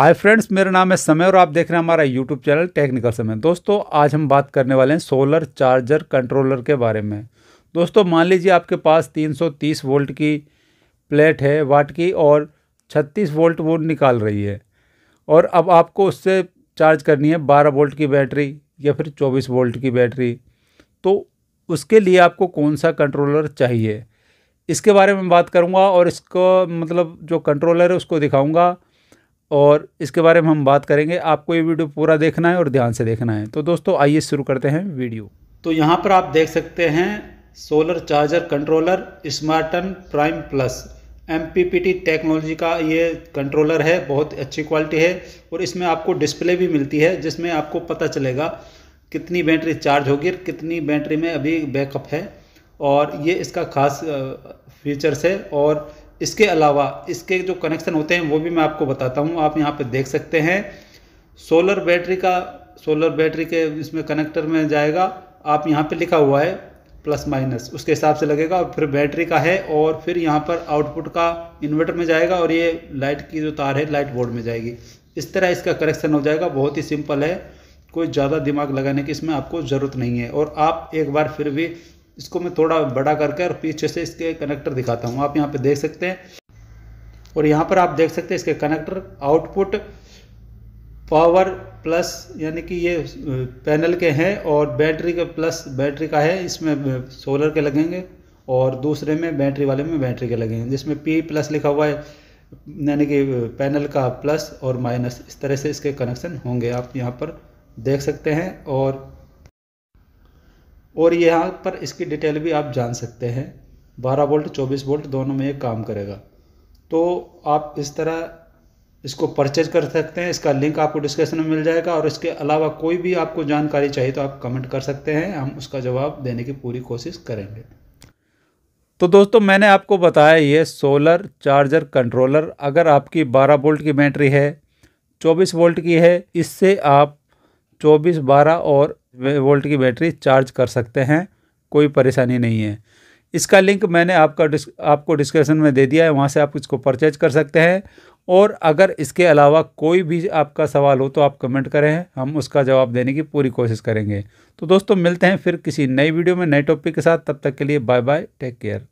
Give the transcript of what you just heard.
hi friends मेरा नाम है समय और आप देख रहे हैं हमारा यूट्यूब चैनल टेक्निकल समय दोस्तों आज हम बात करने वाले हैं सोलर चार्जर कंट्रोलर के बारे में दोस्तों मान लीजिए आपके पास 330 वोल्ट की प्लेट है वाट की और 36 वोल्ट वो निकाल रही है और अब आपको उससे चार्ज करनी है 12 वोल्ट की बैटरी या फिर चौबीस वोल्ट की बैटरी तो उसके लिए आपको कौन सा कंट्रोलर चाहिए इसके बारे में बात करूँगा और इसको मतलब जो कंट्रोलर है उसको दिखाऊँगा और इसके बारे में हम बात करेंगे आपको ये वीडियो पूरा देखना है और ध्यान से देखना है तो दोस्तों आइए शुरू करते हैं वीडियो तो यहाँ पर आप देख सकते हैं solar charger controller Smarten prime plus M technology का ये कंट्रोलर है बहुत अच्छी क्वालिटी है और इसमें आपको डिस्प्ले भी मिलती है जिसमें आपको पता चलेगा कितनी बैटरी चार्ज होगी कितनी बैटरी में अभी बैकअप है और ये इसका खास फीचर्स है और इसके अलावा इसके जो कनेक्शन होते हैं वो भी मैं आपको बताता हूँ आप यहाँ पर देख सकते हैं सोलर बैटरी का सोलर बैटरी के इसमें कनेक्टर में जाएगा आप यहाँ पे लिखा हुआ है प्लस माइनस उसके हिसाब से लगेगा और फिर बैटरी का है और फिर यहाँ पर आउटपुट का इन्वर्टर में जाएगा और ये लाइट की जो तार है लाइट बोर्ड में जाएगी इस तरह इसका कनेक्शन हो जाएगा बहुत ही सिंपल है कोई ज़्यादा दिमाग लगाने की इसमें आपको ज़रूरत नहीं है और आप एक बार फिर भी इसको मैं थोड़ा बड़ा करके और पीछे से इसके कनेक्टर दिखाता हूँ आप यहाँ पे देख सकते हैं और यहाँ पर आप देख सकते हैं इसके कनेक्टर आउटपुट पावर प्लस यानी कि ये पैनल के हैं और बैटरी के प्लस बैटरी का है इसमें सोलर के लगेंगे और दूसरे में बैटरी वाले में बैटरी के लगेंगे जिसमें पी प्लस लिखा हुआ है यानी कि पैनल का प्लस और माइनस इस तरह से इसके कनेक्शन होंगे आप यहाँ पर देख सकते हैं और और यहाँ पर इसकी डिटेल भी आप जान सकते हैं 12 वोल्ट 24 वोल्ट दोनों में ये काम करेगा तो आप इस तरह इसको परचेज कर सकते हैं इसका लिंक आपको डिस्क्रिप्शन में मिल जाएगा और इसके अलावा कोई भी आपको जानकारी चाहिए तो आप कमेंट कर सकते हैं हम उसका जवाब देने की पूरी कोशिश करेंगे तो दोस्तों मैंने आपको बताया ये सोलर चार्जर कंट्रोलर अगर आपकी 12 वोल्ट की बैटरी है 24 वोल्ट की है इससे आप चौबीस बारह और वोल्ट की बैटरी चार्ज कर सकते हैं कोई परेशानी नहीं है इसका लिंक मैंने आपका डिस् आपको डिस्क्रिप्शन में दे दिया है वहाँ से आप इसको परचेज कर सकते हैं और अगर इसके अलावा कोई भी आपका सवाल हो तो आप कमेंट करें हम उसका जवाब देने की पूरी कोशिश करेंगे तो दोस्तों मिलते हैं फिर किसी नई वीडियो में नए टॉपिक के साथ तब तक के लिए बाय बाय टेक केयर